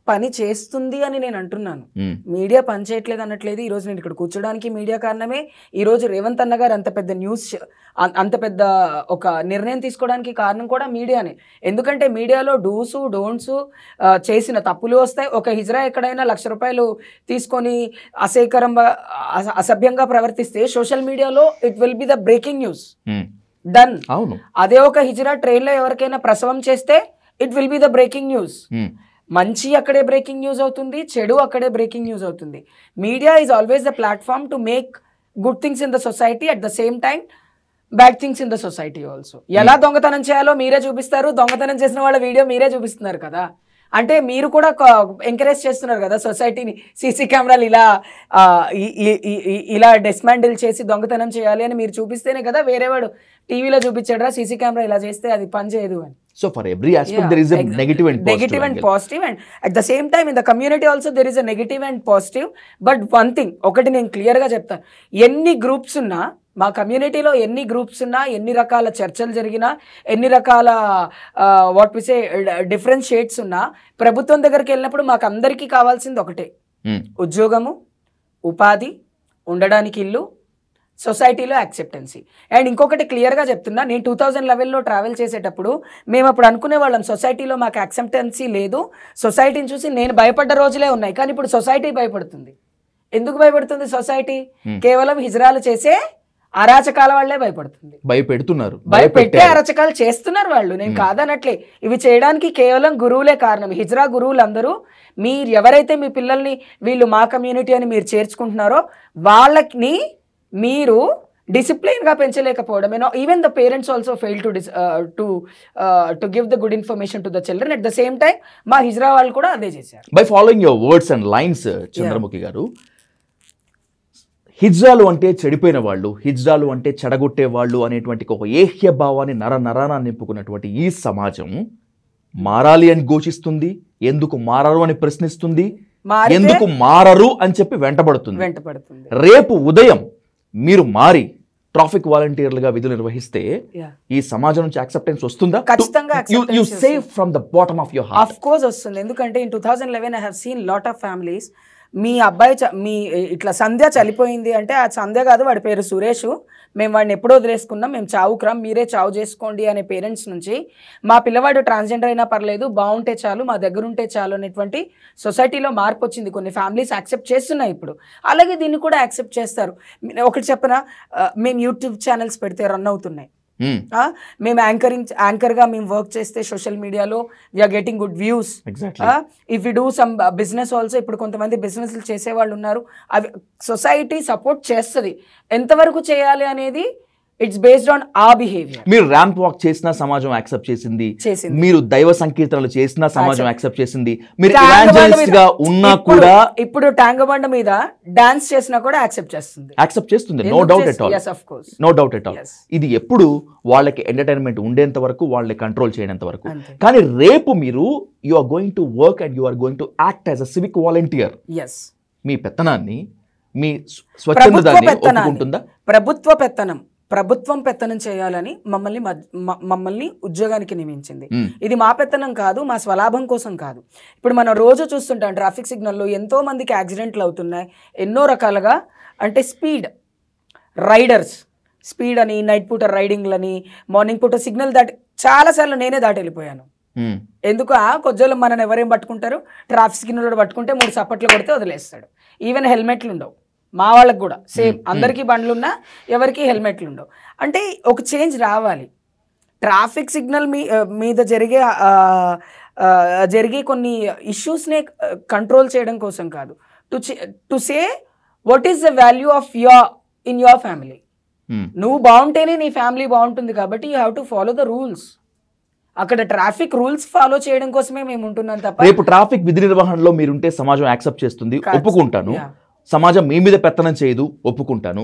పని చేస్తుంది అని నేను అంటున్నాను మీడియా పని చేయట్లేదు ఈ రోజు నేను ఇక్కడ కూర్చోడానికి మీడియా కారణమే ఈ రోజు రేవంత్ అన్న గారు అంత పెద్ద న్యూస్ అంత పెద్ద ఒక నిర్ణయం తీసుకోవడానికి కారణం కూడా మీడియానే ఎందుకంటే మీడియాలో డూసు డోంట్స్ చేసిన తప్పులు వస్తాయి ఒక హిజ్రా ఎక్కడైనా లక్ష రూపాయలు తీసుకొని అసేకరంగా అసభ్యంగా ప్రవర్తిస్తే సోషల్ మీడియాలో it will be the breaking news done అదే ఒక హిజ్రా ట్రైన్లో ఎవరికైనా ప్రసవం చేస్తే it will be the breaking news మంచి అక్కడే బ్రేకింగ్ న్యూస్ అవుతుంది చెడు అక్కడే బ్రేకింగ్ న్యూస్ అవుతుంది media is always the platform to make good things in the society at the same time bad things in the society also ఎలా hmm. దొంగతనం చేయాలో మీరే చూపిస్తారు దొంగతనం చేసిన వాళ్ళ వీడియో మీరే చూపిస్తున్నారు కదా అంటే మీరు కూడా ఎంకరేజ్ చేస్తున్నారు కదా సొసైటీని సీసీ కెమెరాలు ఇలా ఇలా డిస్మాండిల్ చేసి దొంగతనం చేయాలి అని మీరు చూపిస్తేనే కదా వేరేవాడు టీవీలో చూపించాడు రా సీసీ కెమెరా ఇలా చేస్తే అది పనిచేయదు అని so for every aspect there is negative and negative and positive and at the same time in the community also there is negative and positive but one thing ఒకటి నేను క్లియర్గా చెప్తాను ఎన్ని గ్రూప్స్ ఉన్నా మా కమ్యూనిటీలో ఎన్ని గ్రూప్స్ ఉన్నా ఎన్ని రకాల చర్చలు జరిగినా ఎన్ని రకాల వాట్ పిసే డిఫరెంట్ షేడ్స్ ఉన్నా ప్రభుత్వం దగ్గరికి వెళ్ళినప్పుడు మాకు అందరికీ కావాల్సింది ఒకటే hmm. ఉద్యోగము ఉపాధి ఉండడానికి ఇల్లు సొసైటీలో యాక్సెప్టెన్సీ అండ్ ఇంకొకటి క్లియర్గా చెప్తున్నా నేను టూ థౌజండ్ లెవెల్లో ట్రావెల్ చేసేటప్పుడు మేము అప్పుడు అనుకునే వాళ్ళం సొసైటీలో మాకు యాక్సెప్టెన్సీ లేదు సొసైటీని చూసి నేను భయపడ్డ రోజులే ఉన్నాయి కానీ ఇప్పుడు సొసైటీ భయపడుతుంది ఎందుకు భయపడుతుంది సొసైటీ కేవలం హిజరాలు చేసే అరాచకాల వాళ్ళే భయపడుతుంది భయపెడుతున్నారు భయపెట్టే అరాచకాలు చేస్తున్నారు వాళ్ళు నేను కాదనట్లే ఇవి చేయడానికి కేవలం గురువులే కారణం హిజ్రా అందరూ మీరు ఎవరైతే మీ పిల్లల్ని వీళ్ళు మా కమ్యూనిటీ అని మీరు చేర్చుకుంటున్నారో వాళ్ళని మీరు డిసిప్లైన్గా పెంచలేకపోవడం you know even the parents also fail to this to to give the good information to the children at the same time మా హిజ్రా వాళ్ళు కూడా అదే చేశారు by following your words and lines Chandramukhi garu హిజ్రాలు అంటే చెడిపోయిన వాళ్ళు హిజ్రాలు అంటే చెడగొట్టే వాళ్ళు అనేటువంటి ఒక ఏహ్య భావాన్ని నర నరాన నింపుకున్నటువంటి ఈ సమాజం మారాలి అని ఘోషిస్తుంది ఎందుకు మారరు అని ప్రశ్నిస్తుంది ఎందుకు మారరు అని చెప్పి వెంటబడుతుంది వెంటబడుతుంది రేపు ఉదయం మీరు మారి ట్రాఫిక్ వాలంటీర్లుగా విధులు నిర్వహిస్తే ఈ సమాజం నుంచి యాక్సెప్టెన్స్ వస్తుందా ఖచ్చితంగా you save from the bottom of your heart of course వస్తుంది ఎందుకంటే in 2011 I have seen lot of families మీ అబ్బాయి మీ ఇట్లా సంధ్య చనిపోయింది అంటే ఆ సంధ్య కాదు వాడి పేరు సురేష్ మేము వాడిని ఎప్పుడో వదిలేసుకున్నాం మేము చావుకురాం మీరే చావు చేసుకోండి అనే పేరెంట్స్ నుంచి మా పిల్లవాడు ట్రాన్స్జెండర్ అయినా పర్లేదు బాగుంటే చాలు మా దగ్గర ఉంటే చాలు అనేటువంటి సొసైటీలో మార్పు వచ్చింది కొన్ని ఫ్యామిలీస్ యాక్సెప్ట్ చేస్తున్నాయి ఇప్పుడు అలాగే దీన్ని కూడా యాక్సెప్ట్ చేస్తారు ఒకటి చెప్పిన మేము యూట్యూబ్ ఛానల్స్ పెడితే రన్ అవుతున్నాయి Hmm. మేము యాంకరింగ్ యాంకర్ గా మేము వర్క్ చేస్తే సోషల్ మీడియాలో we are getting good views if you do some business also ఇప్పుడు కొంతమంది బిజినెస్ చేసే వాళ్ళు ఉన్నారు అవి సొసైటీ సపోర్ట్ చేస్తుంది ఎంతవరకు చేయాలి అనేది ఇట్స్ బేస్డ్ ఆన్ ఆ బిహేవియర్ మీరు ర్యాంప్ వాక్ చేసిన సమాజం యాక్సెప్ట్ చేసింది మీరు దైవ సంకీర్తనలు చేసిన సమాజం యాక్సెప్ట్ చేసింది మీరు ఇవాంజలిస్ట్ గా ఉన్నా కూడా ఇప్పుడు ట్యాంగబండ మీద డాన్స్ చేసినా కూడా యాక్సెప్ట్ చేస్తుంది యాక్సెప్ట్ చేస్తుంది no doubt at all no doubt at all ఇది ఎప్పుడు వాళ్ళకి ఎంటర్టైన్మెంట్ ఉండేంత వరకు వాళ్ళని కంట్రోల్ చేయనంత వరకు కానీ రేపు మీరు you are going to work and you are going to act as a civic volunteer మీ పెత్తనాన్ని మీ ఒప్పుకుంటుందా ప్రభుత్వ పెత్తనం ప్రభుత్వం పెత్తనం చేయాలని మమ్మల్ని మమ్మల్ని ఉద్యోగానికి నియమించింది ఇది మా పెత్తనం కాదు మా స్వలాభం కోసం కాదు ఇప్పుడు మనం రోజు చూస్తుంటాం ట్రాఫిక్ సిగ్నల్లో ఎంతో మందికి యాక్సిడెంట్లు అవుతున్నాయి ఎన్నో రకాలుగా అంటే స్పీడ్ రైడర్స్ స్పీడ్ అని నైట్ పూట రైడింగ్లని మార్నింగ్ పూట సిగ్నల్ దాటి చాలాసార్లు నేనే దాటి వెళ్ళిపోయాను ఎందుకు ఆ కొజ్జలు మనని ఎవరేం పట్టుకుంటారు ట్రాఫిక్ సిగ్నల్ పట్టుకుంటే మూడు సప్పట్లు కొడితే వదిలేస్తాడు ఈవెన్ హెల్మెట్లు ఉండవు మా వాళ్ళకి కూడా సేమ్ hmm. అందరికీ hmm. బండ్లున్నా ఎవరికి హెల్మెట్లు ఉండవు అంటే ఒక చేంజ్ రావాలి ట్రాఫిక్ సిగ్నల్ మీ మీద జరిగే జరిగే కొన్ని ఇష్యూస్నే కంట్రోల్ చేయడం కోసం కాదు to to say what is the value of your in your family hmm. నువ్వు బాగుంటేనే నీ ఫ్యామిలీ బాగుంటుంది కాబట్టి you have to follow the rules అక్కడ ట్రాఫిక్ రూల్స్ ఫాలో చేయడం కోసమే మేము ఉంటున్నాం తప్ప రేపు ట్రాఫిక్ విధి నిర్వహణలో మీరుంటే సమాజం యాక్సెప్ట్ చేస్తుంది ఒప్పుకుంటాను సమాజం మీ మీద పెత్తనం చేయదు ఒప్పుకుంటాను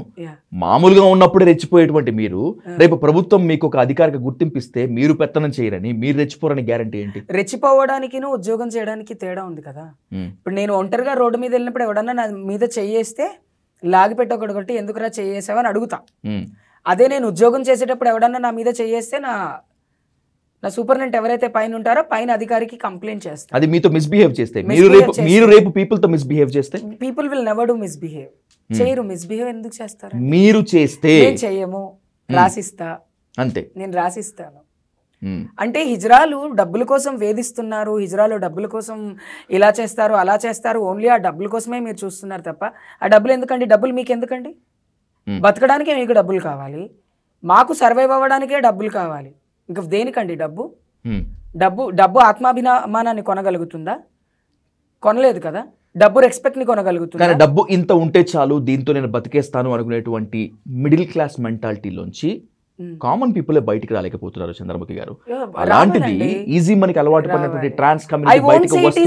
మామూలుగా ఉన్నప్పుడే రెచ్చిపోయేటువంటి మీరు రేపు ప్రభుత్వం మీకు ఒక అధికారిక గుర్తింపిస్తే మీరు పెత్తనం చేయరని మీరు రెచ్చిపోరని గ్యారంటీ ఏంటి రెచ్చిపోవడానికి ఉద్యోగం చేయడానికి తేడా ఉంది కదా hmm. ఇప్పుడు నేను ఒంటరిగా రోడ్డు మీద వెళ్ళినప్పుడు ఎవడన్నా నా మీద చెయ్యేస్తే లాగిపెట్టి ఒకటి రా చేసావని అడుగుతా hmm. అదే నేను ఉద్యోగం చేసేటప్పుడు ఎవడన్నా నా మీద చేయేస్తే నా నా సూపర్నెంట్ ఎవరైతే పైన ఉంటారో పైన అధికారికి కంప్లైంట్ చేస్తారు అది మీతో మిస్బిహేవ్ చేస్తే మీరు రేపు మీరు రేపు పీపుల్ తో మిస్బిహేవ్ చేస్తే people will never do misbehave చేయరు మిస్బిహేవ్ ఎందుకు చేస్తారు మీరు చేస్తే చేయము hmm. రాసిస్తా అంతే నేను రాసిస్తాను hmm. అంటే హిజ్రాలు డబ్బుల కోసం వేధిస్తున్నారు హిజ్రాలు డబ్బుల కోసం ఇలా చేస్తారు అలా చేస్తారు ఓన్లీ ఆ డబ్బుల కోసమే మీరు చూస్తున్నారు తప్ప ఆ డబ్బులు ఎందుకండి డబ్బులు మీకు ఎందుకండి hmm. బతకడానికే మీకు డబ్బులు కావాలి మాకు సర్వైవ్ అవ్వడానికే డబ్బులు కావాలి ఇంకా దేనికండి డబ్బు డబ్బు డబ్బు ఆత్మాభిమానాన్ని కొనగలుగుతుందా కొనలేదు కదా డబ్బు రెస్పెక్ట్ ని కొనగలుగుతుంది డబ్బు ఇంత ఉంటే చాలు దీంతో నేను బతికేస్తాను అనుకునేటువంటి మిడిల్ క్లాస్ మెంటాలిటీలోంచి కామన్ పీపుల్ బయటికి రాలేకపోతున్నారు చంద్రముఖి గారు అలాంటిది ఈజీ మనకి అలవాటు పడినటువంటి trans community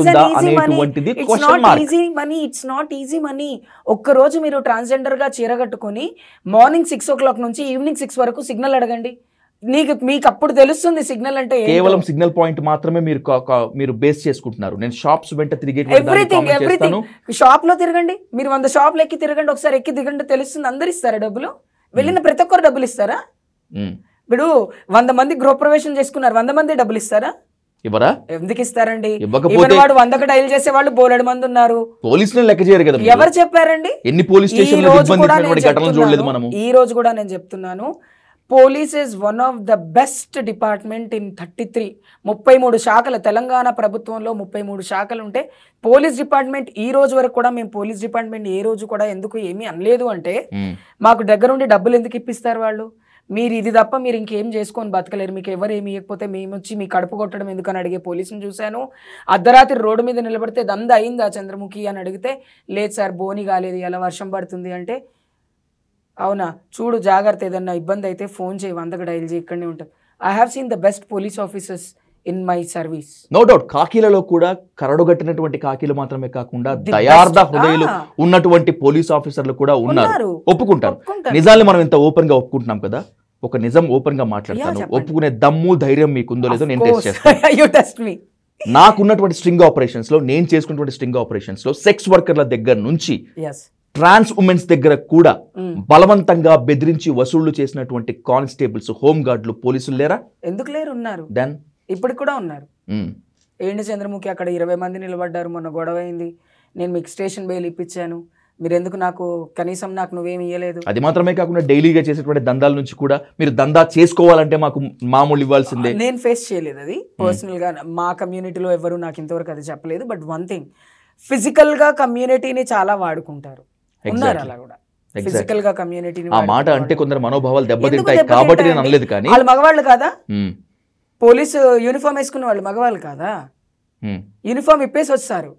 easy money it's not easy money ఒక్క రోజు మీరు ట్రాన్స్జెండర్ గా చీరగట్టుకుని మార్నింగ్ సిక్స్ ఓ క్లాక్ నుంచి ఈవినింగ్ సిక్స్ వరకు సిగ్నల్ అడగండి నీకు మీకు అప్పుడు తెలుస్తుంది సిగ్నల్ అంటే కేవలం సిగ్నల్ పాయింట్ మాత్రమే మీరు మీరు బేస్ చేసుకుంటున్నారు నేను షాప్స్ వెంట తిరిగే ఎవ్రీథింగ్ ఎవ్రీథింగ్ షాప్ లో తిరగండి మీరు వంద షాప్లు ఎక్కి తిరగండి ఒకసారి ఎక్కి దిగండి తెలుస్తుంది అందరు ఇస్తారా డబ్బులు వెళ్ళిన ప్రతి ఒక్కరు డబ్బులు ఇస్తారా ఇప్పుడు వంద మంది గృహప్రవేశం చేసుకున్నారు వంద మంది డబ్బులు ఇస్తారా ఇవ్వరా ఎందుకు ఇస్తారండి వాడు వందకు డైల్ చేసే వాళ్ళు బోలెడు మంది ఉన్నారు పోలీసులు లెక్క చేయరు కదా ఎవరు చెప్పారండి ఎన్ని పోలీస్ స్టేషన్ ఈ రోజు కూడా నేను చెప్తున్నాను police is one of the best department in thirty three ముప్పై మూడు శాఖలు తెలంగాణ ప్రభుత్వంలో ముప్పై మూడు శాఖలు ఉంటే పోలీస్ డిపార్ట్మెంట్ ఈ రోజు వరకు కూడా మేము పోలీస్ డిపార్ట్మెంట్ ఏ రోజు కూడా ఎందుకు ఏమీ అనలేదు అంటే మాకు దగ్గరుండి డబ్బులు ఎందుకు ఇప్పిస్తారు వాళ్ళు మీరు ఇది తప్ప మీరు ఇంకేం చేసుకొని బతకలేరు మీకు ఎవరు ఏమి ఇవ్వకపోతే మేము వచ్చి మీ కడుపు కొట్టడం ఎందుకని అడిగే పోలీసుని చూశాను అర్ధరాత్రి రోడ్డు మీద నిలబడితే దంద అయిందా చంద్రముఖి అని అడిగితే లేదు సార్ బోని కాలేదు ఎలా వర్షం పడుతుంది అంటే అవునా చూడు జాగ్రత్త ఏదన్నా ఇబ్బంది అయితే ఫోన్ చేయి వందకు డైల్ చేయి ఇక్కడనే ఉంటాం I have seen the best police officers in my service no doubt కాకీలలో కూడా కరడుగట్టినటువంటి కాకీలు మాత్రమే కాకుండా దయార్థ హృదయాలు ఉన్నటువంటి పోలీస్ ఆఫీసర్లు కూడా ఉన్నారు ఒప్పుకుంటారు నిజాన్ని మనం ఇంత ఓపెన్ గా ఒప్పుకుంటున్నాం కదా ఒక నిజం ఓపెన్ గా మాట్లాడతాను ఒప్పుకునే దమ్ము ధైర్యం మీకుందో లేదో నేను టెస్ట్ చేస్తాను నాకున్నటువంటి స్ట్రింగ్ ఆపరేషన్స్ లో నేను చేసుకున్నటువంటి స్ట్రింగ్ ఆపరేషన్స్ లో సెక్స్ వర్కర్ల దగ్గర నుంచి ట్రాన్స్ ఉమెన్స్ దగ్గర కూడా బలవంతంగా బెదిరించి వసూళ్లు చేసినటువంటి కానిస్టేబుల్స్ హోమ్ పోలీసులు లేరా ఎందుకు లేరు ఉన్నారు డన్ ఇప్పుడు కూడా ఉన్నారు ఏంటి చంద్రముఖి అక్కడ ఇరవై మంది నిలబడ్డారు మొన్న గొడవ అయింది నేను మీకు స్టేషన్ బెయిల్ ఇప్పించాను మీరు ఎందుకు నాకు కనీసం నాకు నువ్వేమి ఇవ్వలేదు అది మాత్రమే కాకుండా డైలీగా చేసేటువంటి దందాల నుంచి కూడా మీరు దందా చేసుకోవాలంటే మాకు మామూలు ఇవ్వాల్సిందే నేను ఫేస్ చేయలేదు అది పర్సనల్గా మా కమ్యూనిటీలో ఎవరు నాకు ఇంతవరకు అది చెప్పలేదు బట్ వన్ థింగ్ ఫిజికల్గా కమ్యూనిటీని చాలా వాడుకుంటారు ఫిజికల్ గా కమ్యూనిటీ ఆ మాట అంటే కొందరు మనోభావాలు దెబ్బతింటాయి కాబట్టి నేను అనలేదు కానీ వాళ్ళు మగవాళ్ళు కాదా పోలీసు యూనిఫామ్ వేసుకున్న వాళ్ళు మగవాళ్ళు కాదా యూనిఫామ్ ఇప్పేసి వచ్చారు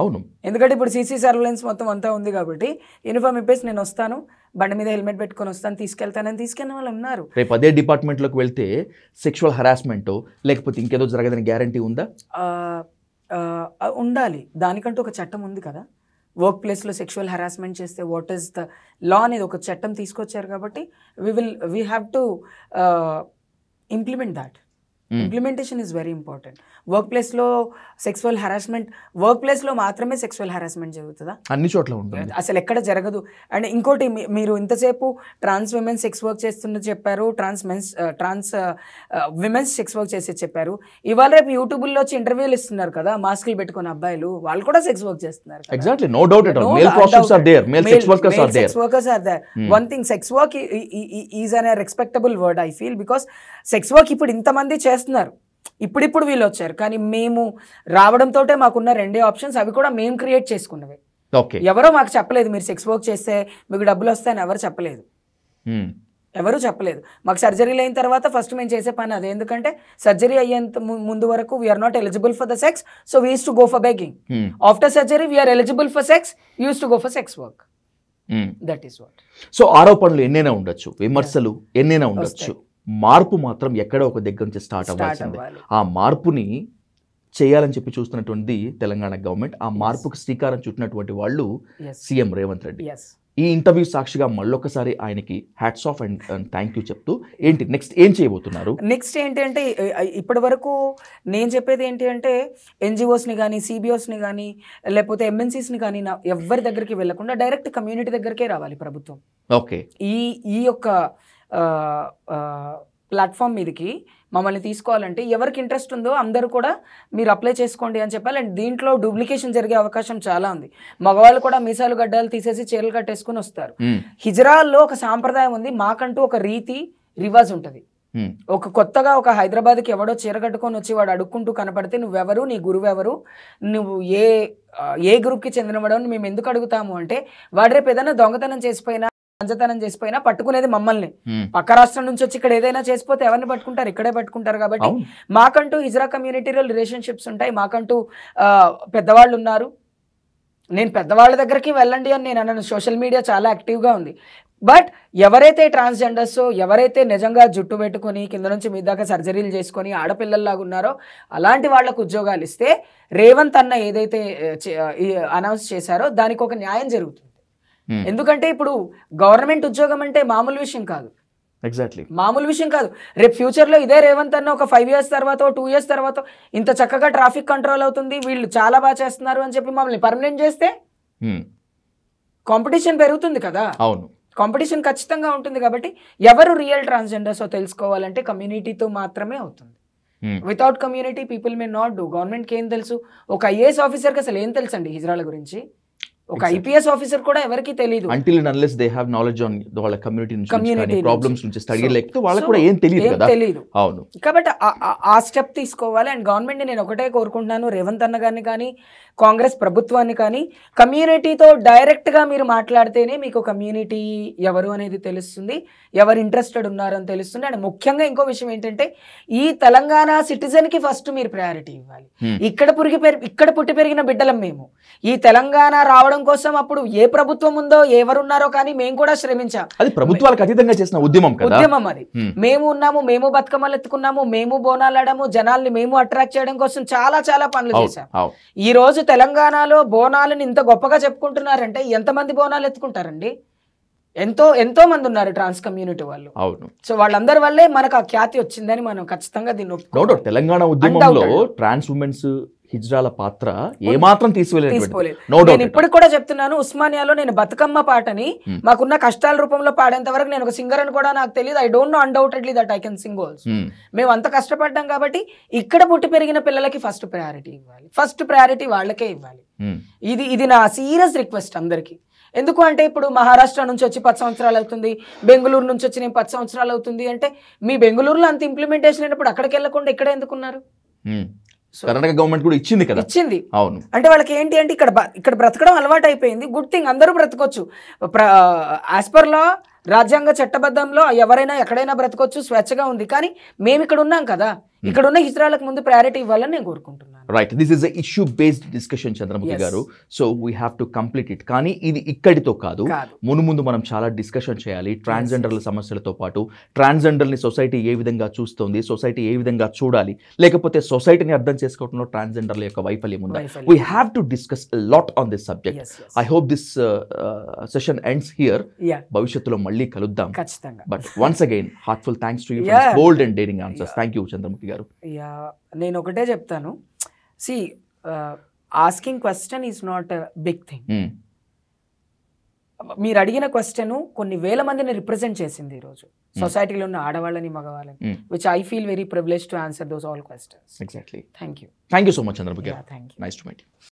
అవును ఎందుకంటే ఇప్పుడు సీసీ సర్వలెన్స్ మొత్తం అంతా ఉంది కాబట్టి యూనిఫామ్ ఇప్పేసి నేను వస్తాను బండి మీద హెల్మెట్ పెట్టుకొని వస్తాను తీసుకెళ్తానని తీసుకెళ్ళిన వాళ్ళు ఉన్నారు రేపు అదే డిపార్ట్మెంట్లోకి వెళ్తే సెక్షువల్ హరాస్మెంట్ లేకపోతే ఇంకేదో జరగదని గ్యారంటీ ఉందా ఉండాలి దానికంటూ ఒక చట్టం ఉంది కదా వర్క్ ప్లేస్లో సెక్షువల్ హెరాస్మెంట్ చేస్తే వాట్ ఈస్ ద లా అనేది ఒక చట్టం తీసుకొచ్చారు కాబట్టి we will we have to implement that implementation is very important work ప్లేస్లో సెక్సువల్ హరాస్మెంట్ వర్క్ ప్లేస్లో మాత్రమే సెక్సువల్ హరాస్మెంట్ జరుగుతుందా అన్ని చోట్ల ఉంటుంది అసలు ఎక్కడ జరగదు అండ్ ఇంకోటి మీరు ఇంతసేపు ట్రాన్స్ విమెన్ సెక్స్ వర్క్ చేస్తున్నది చెప్పారు trans men's trans women's sex work చేసేది చెప్పారు ఇవాళ రేపు యూట్యూబ్లో వచ్చి ఇంటర్వ్యూలు ఇస్తున్నారు కదా మాస్కులు పెట్టుకున్న అబ్బాయిలు వాళ్ళు కూడా సెక్స్ వర్క్ చేస్తున్నారు exactly no doubt sex or one thing sex work is unrespectable word I feel because sex work ఇప్పుడు ఇంతమంది చేస్తున్నారు ఇప్పుడిప్పుడు వీళ్ళు వచ్చారు కానీ మేము రావడంతో మాకున్న రెండే ఆప్షన్స్ అవి కూడా మేము క్రియేట్ చేసుకున్నవి ఎవరో మాకు చెప్పలేదు మీరు సెక్స్ వర్క్ చేస్తే మీకు డబ్బులు వస్తాయని ఎవరు చెప్పలేదు ఎవరు చెప్పలేదు మాకు సర్జరీలు అయిన తర్వాత ఫస్ట్ మేము చేసే పని అదే ఎందుకంటే సర్జరీ అయ్యేంత ముందు వరకు we are not eligible for the sex so we's to go for begging after surgery we are eligible for sex use to go for sex work that is what so ఆరోపణలు ఎన్నైనా ఉండొచ్చు విమర్శలు ఎన్నైనా ఉండొచ్చు మార్పు మాత్రం ఎక్కడో ఒక దగ్గర నుంచి స్టార్ట్ అవ్వాల్సింది ఆ మార్పుని చేయాలని చెప్పి చూస్తున్నటువంటి తెలంగాణ గవర్నమెంట్ ఆ మార్పుకు శ్రీకారం చుట్టినటువంటి వాళ్ళు సీఎం రేవంత్ రెడ్డి ఈ ఇంటర్వ్యూ సాక్షిగా మళ్ళొకసారి ఆయనకి hats off and thank you చెప్తూ ఏంటి నెక్స్ట్ ఏం చేయబోతున్నారు నెక్స్ట్ ఏంటి అంటే ఇప్పటి వరకు నేను చెప్పేది ఏంటి అంటే ఎన్జిఓస్ని కానీ సిబిఓస్ని కానీ లేకపోతే ఎంఎన్సీస్ని కానీ ఎవరి దగ్గరికి వెళ్లకుండా డైరెక్ట్ కమ్యూనిటీ దగ్గరికే రావాలి ప్రభుత్వం ఓకే ఈ ఈ యొక్క ప్లాట్ఫామ్ మీదకి మమ్మల్ని తీసుకోవాలంటే ఎవరికి ఇంట్రెస్ట్ ఉందో అందరూ కూడా మీరు అప్లై చేసుకోండి అని చెప్పాలి అండ్ దీంట్లో డూప్లికేషన్ జరిగే అవకాశం చాలా ఉంది మగవాళ్ళు కూడా మీసాలు గడ్డాలు తీసేసి చీరలు కట్టేసుకుని వస్తారు హిజరాల్లో ఒక సాంప్రదాయం ఉంది మాకంటూ ఒక రీతి రివాజ్ ఉంటుంది ఒక కొత్తగా ఒక హైదరాబాద్కి ఎవడో చీర కట్టుకొని వచ్చి వాడు అడుక్కుంటూ కనపడితే నువ్వెవరు నీ గురువు ఎవరు నువ్వు ఏ ఏ గ్రూప్కి చెందినవాడో మేము ఎందుకు అడుగుతాము అంటే వాడు రేపు ఏదైనా దొంగతనం చేసిపోయినా పంచతనం చేసిపోయినా పట్టుకునేది మమ్మల్ని పక్క రాష్ట్రం నుంచి వచ్చి ఇక్కడ ఏదైనా చేసిపోతే ఎవరిని పట్టుకుంటారు ఇక్కడే పట్టుకుంటారు కాబట్టి మాకంటూ ఇజ్రా కమ్యూనిటీలో రిలేషన్షిప్స్ ఉంటాయి మాకంటూ పెద్దవాళ్ళు ఉన్నారు నేను పెద్దవాళ్ళ దగ్గరికి వెళ్ళండి అని నేను అన్నాను సోషల్ మీడియా చాలా యాక్టివ్గా ఉంది బట్ ఎవరైతే ట్రాన్స్జెండర్స్ ఎవరైతే నిజంగా జుట్టు పెట్టుకొని కింద నుంచి మీ దాకా సర్జరీలు చేసుకొని ఆడపిల్లల్లాగా ఉన్నారో అలాంటి వాళ్ళకు ఉద్యోగాలు ఇస్తే రేవంత్ అన్న ఏదైతే అనౌన్స్ చేశారో దానికి ఒక న్యాయం జరుగుతుంది Hmm. ఎందుకంటే ఇప్పుడు గవర్నమెంట్ ఉద్యోగం అంటే మామూలు విషయం కాదు ఎగ్జాక్ట్లీ మామూలు విషయం కాదు రేపు ఫ్యూచర్లో ఇదే రేవంత్ అన్న ఒక ఫైవ్ ఇయర్స్ తర్వాత టూ ఇయర్స్ తర్వాత ఇంత చక్కగా ట్రాఫిక్ కంట్రోల్ అవుతుంది వీళ్ళు చాలా బాగా చేస్తున్నారు అని చెప్పి మమ్మల్ని పర్మనెంట్ చేస్తే కాంపిటీషన్ hmm. పెరుగుతుంది కదా అవును కాంపిటీషన్ ఖచ్చితంగా ఉంటుంది కాబట్టి ఎవరు రియల్ ట్రాన్స్జెండర్స్ తెలుసుకోవాలంటే కమ్యూనిటీతో మాత్రమే అవుతుంది without community people may not do గవర్నమెంట్కి ఏం తెలుసు ఒక ఐఏఎస్ ఆఫీసర్కి అసలు ఏం తెలుసు అండి హిజ్రాల గురించి ఒక ఐపీఎస్ ఆఫీసర్ కూడా ఎవరికి తెలియదు until and unless they have knowledge on వాళ్ళ కమ్యూనిటీ కమ్యూనిటీ ప్రాబ్లమ్స్ నుంచి స్టడీ లేకపోతే వాళ్ళకి కూడా ఏం తెలియదు కదా తెలియదు అవును కాబట్టి ఆ స్టెప్ తీసుకోవాలి అండ్ గవర్నమెంట్ నేను ఒకటే కోరుకుంటున్నాను రేవంత్ అన్న గారిని కానీ కాంగ్రెస్ ప్రభుత్వాన్ని కానీ కమ్యూనిటీతో డైరెక్ట్గా మీరు మాట్లాడితేనే మీకు కమ్యూనిటీ ఎవరు అనేది తెలుస్తుంది ఎవరు ఇంట్రెస్టెడ్ ఉన్నారని తెలుస్తుంది అండ్ ముఖ్యంగా ఇంకో విషయం ఏంటంటే ఈ తెలంగాణ సిటిజన్కి ఫస్ట్ మీరు ప్రయారిటీ ఇవ్వాలి ఇక్కడ పురిగి ఇక్కడ పుట్టి పెరిగిన బిడ్డలం మేము ఈ తెలంగాణ రావడం కోసం అప్పుడు ఏ ప్రభుత్వం ఉందో ఎవరున్నారో కానీ మేము కూడా శ్రమించాం అది ప్రభుత్వాలు ఖచ్చితంగా చేసిన ఉద్యమం ఉద్యమం అది మేము ఉన్నాము మేము బతుకమ్మలు ఎత్తుకున్నాము మేము బోనాలు జనాల్ని మేము అట్రాక్ట్ చేయడం కోసం చాలా చాలా పనులు చేశాం ఈ రోజు తెలంగాణలో బోనాలను ఇంత గొప్పగా చెప్పుకుంటున్నారంటే ఎంతమంది బోనాలు ఎత్తుకుంటారండి ఎంతో ఎంతో మంది ఉన్నారు ట్రాన్స్ కమ్యూనిటీ వాళ్ళు అవును సో వాళ్ళందరి వల్లే మనకు ఆ ఖ్యాతి వచ్చిందని మనం ఖచ్చితంగా దీన్ని తెలంగాణ ఉద్యమంలో ట్రాన్స్ ఉమెన్స్ హిజ్రాల పాత్ర ఏమాత్రం తీసుకెళ్ళలేదు నేను ఇప్పటికి కూడా చెప్తున్నాను ఉస్మానియాలో నేను బతుకమ్మ పాటని hmm. మాకున్న కష్టాల రూపంలో పాడేంత వరకు నేను ఒక సింగర్ అని కూడా నాకు తెలియదు I don't know undoubtedly that I can sing also మేము అంత కష్టపడ్డాం కాబట్టి ఇక్కడ పుట్టి పెరిగిన పిల్లలకి ఫస్ట్ ప్రయారిటీ ఇవ్వాలి ఫస్ట్ ప్రయారిటీ వాళ్ళకే ఇవ్వాలి hmm. ఇది ఇది నా సీరియస్ రిక్వెస్ట్ అందరికీ ఎందుకు అంటే ఇప్పుడు మహారాష్ట్ర నుంచి వచ్చి పది సంవత్సరాలు అవుతుంది బెంగళూరు నుంచి వచ్చి నేను పది సంవత్సరాలు అవుతుంది అంటే మీ బెంగళూరులో అంత ఇంప్లిమెంటేషన్ అయినప్పుడు అక్కడికి వెళ్ళకుండా ఇక్కడ ఎందుకున్నారు hmm. కర్ణాటక గవర్నమెంట్ కూడా ఇచ్చింది కదా ఇచ్చింది అవును అంటే వాళ్ళకి ఏంటి అంటే ఇక్కడ ఇక్కడ బ్రతకడం అలవాటు అయిపోయింది గుడ్ థింగ్ అందరూ బ్రతకొచ్చు యాజ్ పర్ రాజ్యాంగ చట్టబద్ధంలో ఎవరైనా ఎక్కడైనా బ్రతకొచ్చు స్వేచ్ఛగా ఉంది కానీ మేము ఇక్కడ ఉన్నాం కదా ఇక్కడ ఉన్న హిజరాలకు ముందు ప్రయారిటీ ఇవ్వాలని నేను కోరుకుంటున్నాను right this is issue based discussion Chandramukhi garu so we have to complete it కానీ ఇది ఇక్కడితో కాదు మునుముందు మనం చాలా డిస్కషన్ చేయాలి ట్రాన్స్జెండర్ల సమస్యలతో పాటు ట్రాన్స్జెండర్ని సొసైటీ ఏ విధంగా చూస్తుంది సొసైటీ ఏ విధంగా చూడాలి లేకపోతే సొసైటీని అర్థం చేసుకోవడంలో ట్రాన్స్జెండర్ల యొక్క వైఫల్యం ఉందా we have to discuss lot on this subject I hope this session ends here భవిష్యత్తులో మళ్ళీ కలుద్దాం but once again heartful thanks to you bold and daring answers thank you Chandramukhi garu నేను ఒకటే చెప్తాను see asking question is not big thing మీరు అడిగిన question కొన్ని వేల మందిని రిప్రజెంట్ చేసింది ఈరోజు సొసైటీలో hmm. ఉన్న ఆడవాళ్ళని మగవాళ్ళని which I feel very privilege to answer those all questions exactly thank you thank you so much Chandrababu thank you nice to meet